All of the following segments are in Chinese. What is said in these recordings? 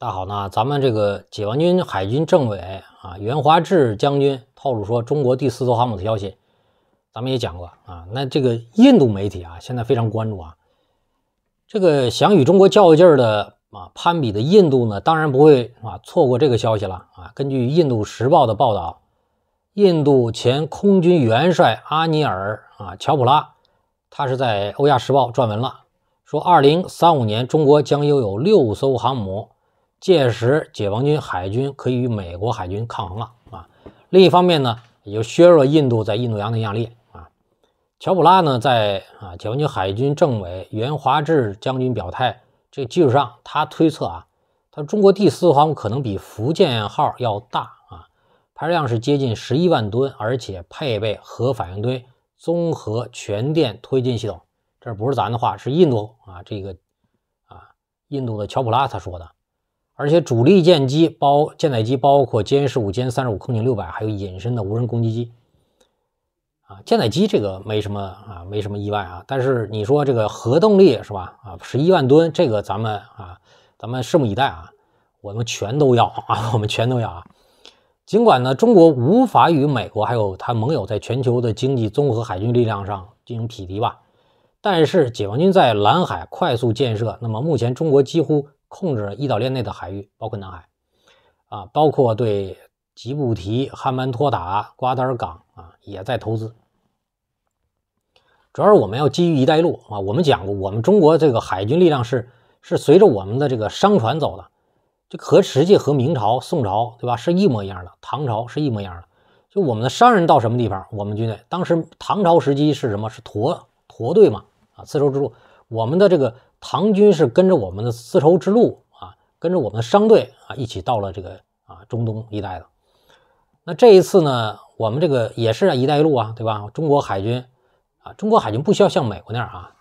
大好呢，咱们这个解放军海军政委啊，袁华志将军透露说中国第四艘航母的消息，咱们也讲过啊。那这个印度媒体啊，现在非常关注啊。这个想与中国较劲儿的啊，攀比的印度呢，当然不会啊错过这个消息了啊。根据印度时报的报道，印度前空军元帅阿尼尔啊乔普拉，他是在《欧亚时报》撰文了，说二零三五年中国将拥有六艘航母。届时，解放军海军可以与美国海军抗衡了啊！另一方面呢，也就削弱印度在印度洋的压力啊。乔普拉呢，在啊解放军海军政委袁华志将军表态这基础上，他推测啊，他中国第四航母可能比福建号要大啊，排水量是接近十一万吨，而且配备核反应堆、综合全电推进系统。这不是咱的话，是印度啊这个啊印度的乔普拉他说的。而且主力舰机包舰载机包括歼十五、歼三十五、空警六百，还有隐身的无人攻击机。啊，舰载机这个没什么啊，没什么意外啊。但是你说这个核动力是吧？啊，十一万吨这个咱们啊，咱们拭目以待啊。我们全都要啊，我们全都要啊。尽管呢，中国无法与美国还有他盟友在全球的经济综合海军力量上进行匹敌吧，但是解放军在南海快速建设。那么目前中国几乎。控制一岛链内的海域，包括南海，啊，包括对吉布提、汉班托塔、瓜达尔港啊，也在投资。主要是我们要基于“一带一路”啊，我们讲过，我们中国这个海军力量是是随着我们的这个商船走的，这和实际和明朝、宋朝对吧是一模一样的，唐朝是一模一样的。就我们的商人到什么地方，我们军队当时唐朝时期是什么？是驼驼队嘛啊，丝绸之路，我们的这个。唐军是跟着我们的丝绸之路啊，跟着我们的商队啊，一起到了这个啊中东一带的。那这一次呢，我们这个也是一带一路啊，对吧？中国海军啊，中国海军不需要像美国那样啊，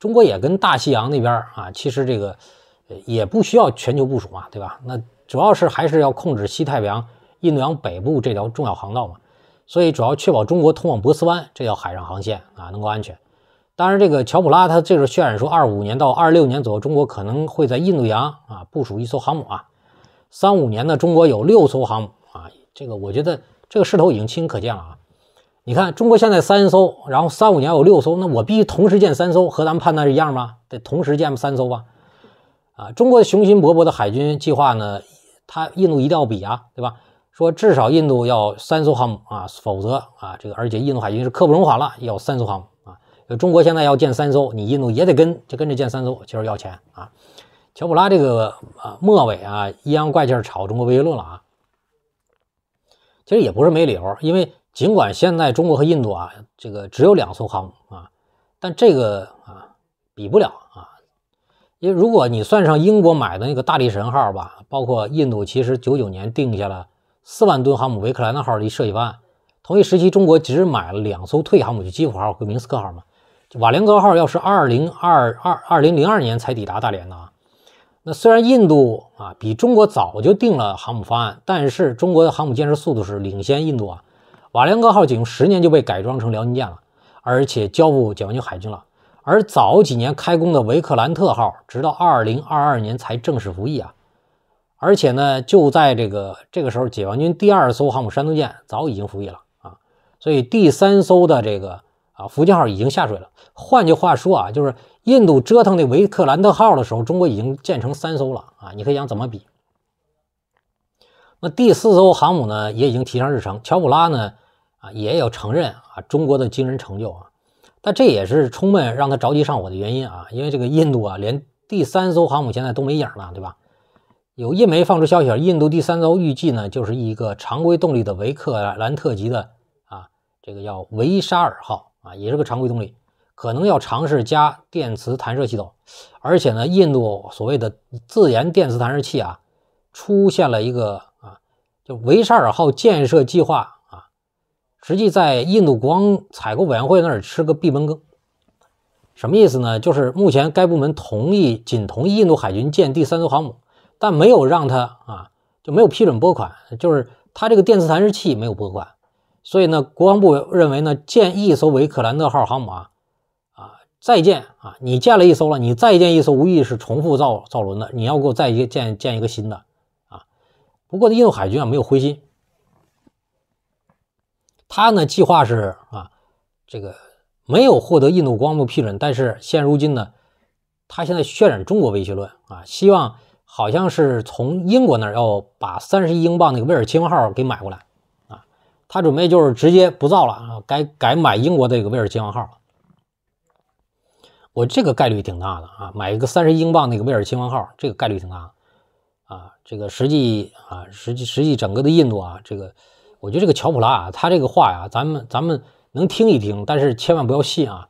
中国也跟大西洋那边啊，其实这个也不需要全球部署嘛，对吧？那主要是还是要控制西太平洋、印度洋北部这条重要航道嘛，所以主要确保中国通往波斯湾这条海上航线啊能够安全。当然，这个乔普拉他就是渲染说，二五年到二六年左右，中国可能会在印度洋啊部署一艘航母啊。三五年呢，中国有六艘航母啊。这个我觉得这个势头已经清晰可见了啊。你看，中国现在三艘，然后三五年有六艘，那我必须同时建三艘，和咱们判断是一样吗？得同时建三艘吧？啊，中国雄心勃勃的海军计划呢，他印度一定要比啊，对吧？说至少印度要三艘航母啊，否则啊，这个而且印度海军是刻不容缓了，要三艘航母。中国现在要建三艘，你印度也得跟，就跟着建三艘，就是要钱啊！乔布拉这个啊末尾啊阴阳怪气炒中国威胁论了啊！其实也不是没理由，因为尽管现在中国和印度啊这个只有两艘航母啊，但这个啊比不了啊，因为如果你算上英国买的那个大力神号吧，包括印度其实九九年定下了四万吨航母维克兰特号的设计方案，同一时期中国只买了两艘退役航母，就基辅号和明斯克号嘛。瓦良格号要是二零二二二零零二年才抵达大连呢，那虽然印度啊比中国早就定了航母方案，但是中国的航母建设速度是领先印度啊。瓦良格号仅用十年就被改装成辽宁舰了，而且交付解放军海军了。而早几年开工的维克兰特号，直到二零二二年才正式服役啊。而且呢，就在这个这个时候，解放军第二艘航母山东舰早已经服役了啊，所以第三艘的这个。啊，福建号已经下水了。换句话说啊，就是印度折腾的维克兰特号的时候，中国已经建成三艘了啊。你可以想怎么比？那第四艘航母呢，也已经提上日程。乔普拉呢，啊，也要承认啊，中国的惊人成就啊。但这也是充分让他着急上火的原因啊，因为这个印度啊，连第三艘航母现在都没影了，对吧？有印媒放出消息，印度第三艘预计呢，就是一个常规动力的维克兰特级的啊，这个叫维沙尔号。啊，也是个常规动力，可能要尝试加电磁弹射系统，而且呢，印度所谓的自研电磁弹射器啊，出现了一个啊，就维沙尔号建设计划啊，实际在印度国王采购委员会那儿吃个闭门羹，什么意思呢？就是目前该部门同意仅同意印度海军建第三艘航母，但没有让他啊，就没有批准拨款，就是他这个电磁弹射器没有拨款。所以呢，国防部认为呢，建一艘维克兰特号航母啊，啊，再建啊，你建了一艘了，你再建一艘，无疑是重复造造轮的，你要给我再一建建一个新的啊。不过印度海军啊没有灰心，他呢计划是啊，这个没有获得印度国防部批准，但是现如今呢，他现在渲染中国威胁论啊，希望好像是从英国那儿要把三十亿英镑那个威尔金号给买过来。他准备就是直接不造了啊，改改买英国的一个威尔亲王号。我这个概率挺大的啊，买一个三十英镑那个威尔亲王号，这个概率挺大啊。这个实际啊，实际实际整个的印度啊，这个我觉得这个乔普拉啊，他这个话呀，咱们咱们能听一听，但是千万不要信啊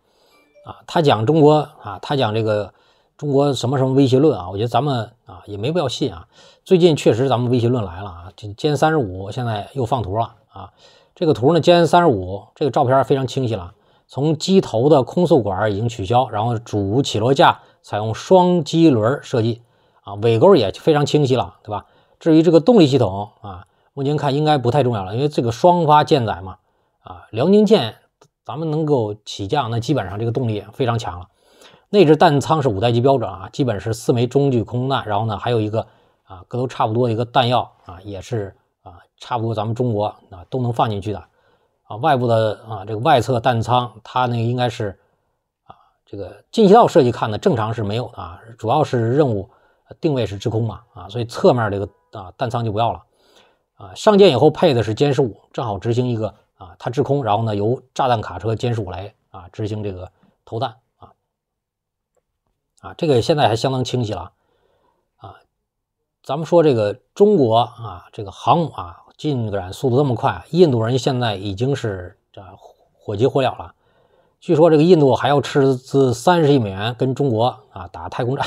啊！他讲中国啊，他讲这个中国什么什么威胁论啊，我觉得咱们啊也没必要信啊。最近确实咱们威胁论来了啊，这歼三十五现在又放图了。啊，这个图呢，歼三十五这个照片非常清晰了。从机头的空速管已经取消，然后主起落架采用双机轮设计啊，尾钩也非常清晰了，对吧？至于这个动力系统啊，目前看应该不太重要了，因为这个双发舰载嘛啊，辽宁舰咱们能够起降，那基本上这个动力非常强了。内置弹仓是五代机标准啊，基本是四枚中距空弹，然后呢还有一个啊，个都差不多一个弹药啊，也是。啊，差不多咱们中国啊都能放进去的，啊，外部的啊这个外侧弹仓，它呢应该是啊这个进气道设计看呢正常是没有的，啊，主要是任务定位是制空嘛，啊，所以侧面这个啊弹仓就不要了，啊，上舰以后配的是歼十五，正好执行一个啊它制空，然后呢由炸弹卡车歼十五来啊执行这个投弹啊，啊，这个现在还相当清晰了。咱们说这个中国啊，这个航母啊进展速度这么快，印度人现在已经是这火急火燎了。据说这个印度还要斥资三十亿美元跟中国啊打太空战，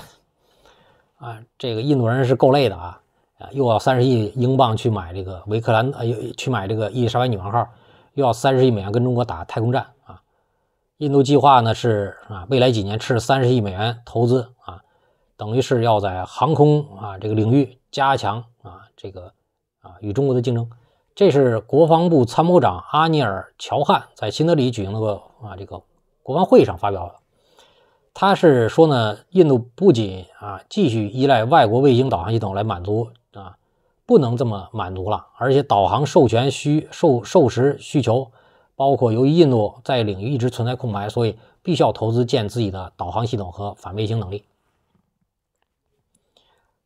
啊，这个印度人是够累的啊啊，又要三十亿英镑去买这个维克兰，呃，去买这个伊丽莎白女王号，又要三十亿美元跟中国打太空战啊。印度计划呢是啊，未来几年斥三十亿美元投资啊。等于是要在航空啊这个领域加强啊这个啊与中国的竞争，这是国防部参谋长阿尼尔乔汉在新德里举行的啊这个国防会议上发表的。他是说呢，印度不仅啊继续依赖外国卫星导航系统来满足啊不能这么满足了，而且导航授权需授授时需求包括由于印度在领域一直存在空白，所以必须要投资建自己的导航系统和反卫星能力。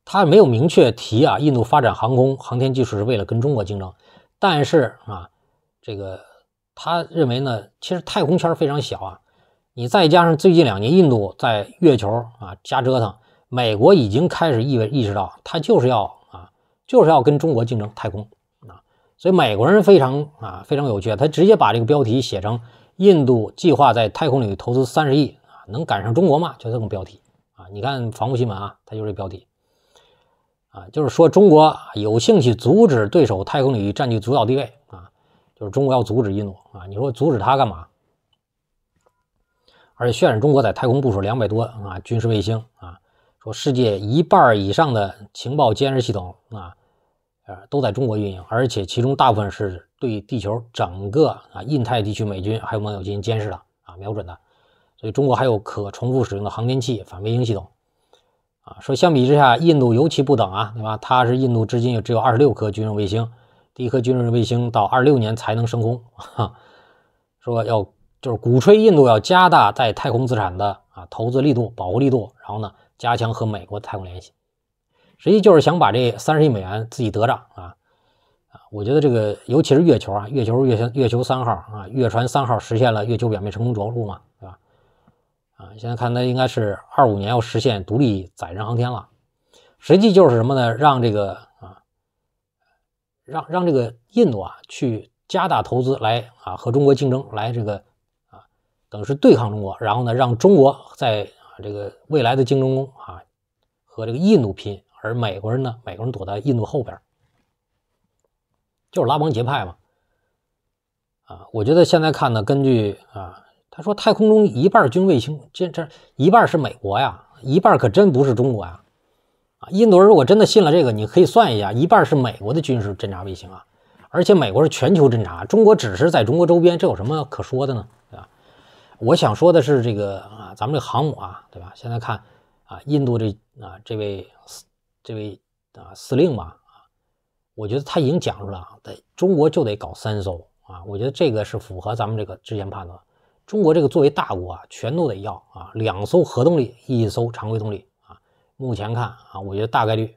他没有明确提啊，印度发展航空航天技术是为了跟中国竞争，但是啊，这个他认为呢，其实太空圈非常小啊，你再加上最近两年印度在月球啊瞎折腾，美国已经开始意意识到，他就是要啊，就是要跟中国竞争太空啊，所以美国人非常啊非常有趣，他直接把这个标题写成印度计划在太空领域投资三十亿啊，能赶上中国吗？就这种标题啊，你看《防务新闻》啊，它就是标题。啊，就是说中国有兴趣阻止对手太空领域占据主导地位啊，就是中国要阻止印度啊，你说阻止他干嘛？而且渲染中国在太空部署两百多啊军事卫星啊，说世界一半以上的情报监视系统啊，呃都在中国运营，而且其中大部分是对地球整个啊印太地区美军还有盟友进行监视的啊瞄准的，所以中国还有可重复使用的航天器反卫星系统。啊，说相比之下，印度尤其不等啊，对吧？它是印度至今也只有二十六颗军用卫星，第一颗军用卫星到二六年才能升空。哈，说要就是鼓吹印度要加大在太空资产的啊投资力度、保护力度，然后呢，加强和美国太空联系，实际就是想把这三十亿美元自己得着啊啊！我觉得这个尤其是月球啊，月球月月球三号啊，月船三号实现了月球表面成功着陆嘛。啊，现在看它应该是二五年要实现独立载人航天了，实际就是什么呢？让这个啊，让让这个印度啊去加大投资来啊和中国竞争，来这个啊等于是对抗中国，然后呢让中国在啊这个未来的竞争中啊和这个印度拼，而美国人呢，美国人躲在印度后边，就是拉帮结派嘛。啊，我觉得现在看呢，根据啊。他说：“太空中一半军卫星，这这一半是美国呀，一半可真不是中国呀，啊，印度人如果真的信了这个，你可以算一下，一半是美国的军事侦察卫星啊，而且美国是全球侦察，中国只是在中国周边，这有什么可说的呢？啊，我想说的是这个啊，咱们这个航母啊，对吧？现在看啊，印度这啊这位这这位啊司令吧，啊，我觉得他已经讲出来了，在中国就得搞三艘啊，我觉得这个是符合咱们这个之前判断。”中国这个作为大国啊，全都得要啊，两艘核动力，一艘常规动力啊。目前看啊，我觉得大概率。